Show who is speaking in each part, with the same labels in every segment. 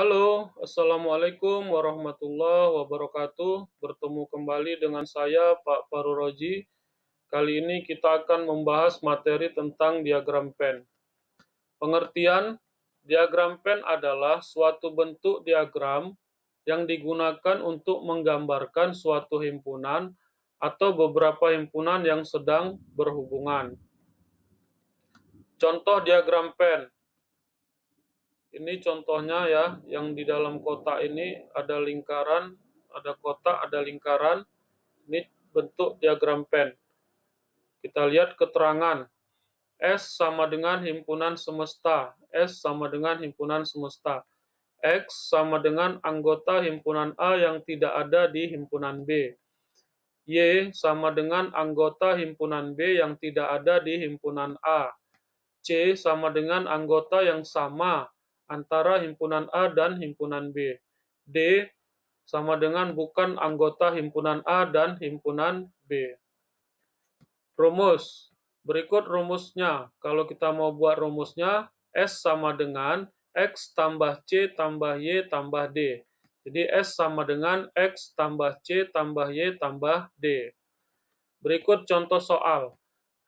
Speaker 1: Halo, Assalamualaikum warahmatullahi wabarakatuh. Bertemu kembali dengan saya, Pak Paruroji. Kali ini kita akan membahas materi tentang diagram PEN. Pengertian, diagram PEN adalah suatu bentuk diagram yang digunakan untuk menggambarkan suatu himpunan atau beberapa himpunan yang sedang berhubungan. Contoh diagram PEN, ini contohnya ya, yang di dalam kotak ini ada lingkaran, ada kotak, ada lingkaran. Ini bentuk diagram pen. Kita lihat keterangan. S sama dengan himpunan semesta. S sama dengan himpunan semesta. X sama dengan anggota himpunan A yang tidak ada di himpunan B. Y sama dengan anggota himpunan B yang tidak ada di himpunan A. C sama dengan anggota yang sama antara himpunan A dan himpunan B. D sama dengan bukan anggota himpunan A dan himpunan B. Rumus. Berikut rumusnya. Kalau kita mau buat rumusnya, S sama dengan X tambah C tambah Y tambah D. Jadi S sama dengan X tambah C tambah Y tambah D. Berikut contoh soal.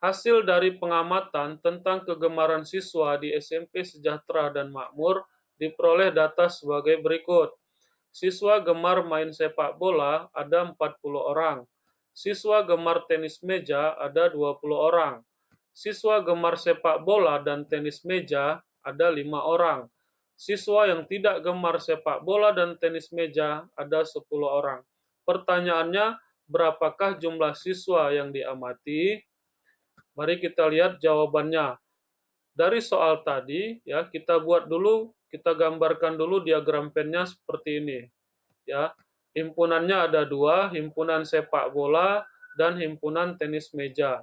Speaker 1: Hasil dari pengamatan tentang kegemaran siswa di SMP Sejahtera dan Makmur diperoleh data sebagai berikut. Siswa gemar main sepak bola ada 40 orang. Siswa gemar tenis meja ada 20 orang. Siswa gemar sepak bola dan tenis meja ada 5 orang. Siswa yang tidak gemar sepak bola dan tenis meja ada 10 orang. Pertanyaannya, berapakah jumlah siswa yang diamati? Mari kita lihat jawabannya. Dari soal tadi, ya kita buat dulu, kita gambarkan dulu diagram pennya seperti ini. Ya, himpunannya ada dua, himpunan sepak bola dan himpunan tenis meja.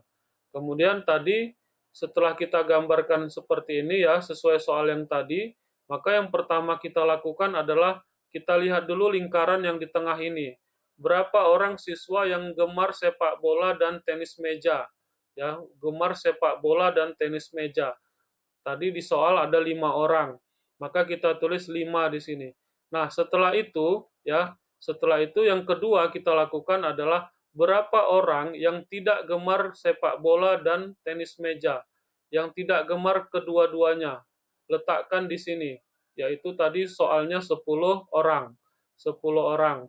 Speaker 1: Kemudian tadi setelah kita gambarkan seperti ini ya, sesuai soal yang tadi, maka yang pertama kita lakukan adalah kita lihat dulu lingkaran yang di tengah ini. Berapa orang siswa yang gemar sepak bola dan tenis meja? ya gemar sepak bola dan tenis meja. Tadi di soal ada lima orang, maka kita tulis lima di sini. Nah, setelah itu ya, setelah itu yang kedua kita lakukan adalah berapa orang yang tidak gemar sepak bola dan tenis meja, yang tidak gemar kedua-duanya. Letakkan di sini, yaitu tadi soalnya 10 orang. 10 orang.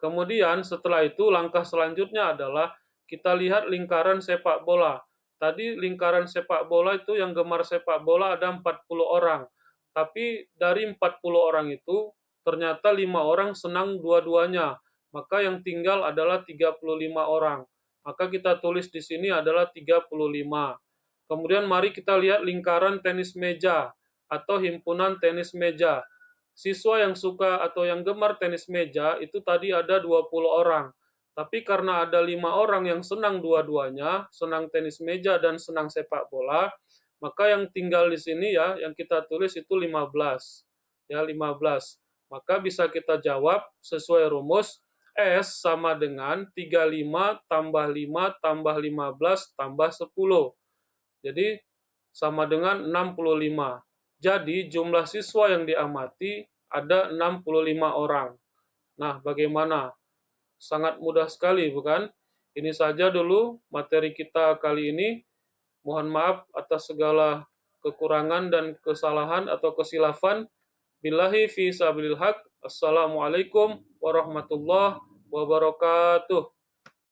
Speaker 1: Kemudian setelah itu langkah selanjutnya adalah kita lihat lingkaran sepak bola. Tadi lingkaran sepak bola itu yang gemar sepak bola ada 40 orang. Tapi dari 40 orang itu ternyata 5 orang senang dua-duanya. Maka yang tinggal adalah 35 orang. Maka kita tulis di sini adalah 35. Kemudian mari kita lihat lingkaran tenis meja atau himpunan tenis meja. Siswa yang suka atau yang gemar tenis meja itu tadi ada 20 orang tapi karena ada lima orang yang senang dua-duanya, senang tenis meja dan senang sepak bola, maka yang tinggal di sini ya, yang kita tulis itu 15. Ya, 15. Maka bisa kita jawab sesuai rumus S sama dengan 35 tambah 5 tambah 15 tambah 10. Jadi sama dengan 65. Jadi jumlah siswa yang diamati ada 65 orang. Nah, bagaimana? Sangat mudah sekali, bukan? Ini saja dulu materi kita kali ini. Mohon maaf atas segala kekurangan dan kesalahan atau kesilapan Billahi fi sabilil haq. Assalamualaikum warahmatullahi wabarakatuh.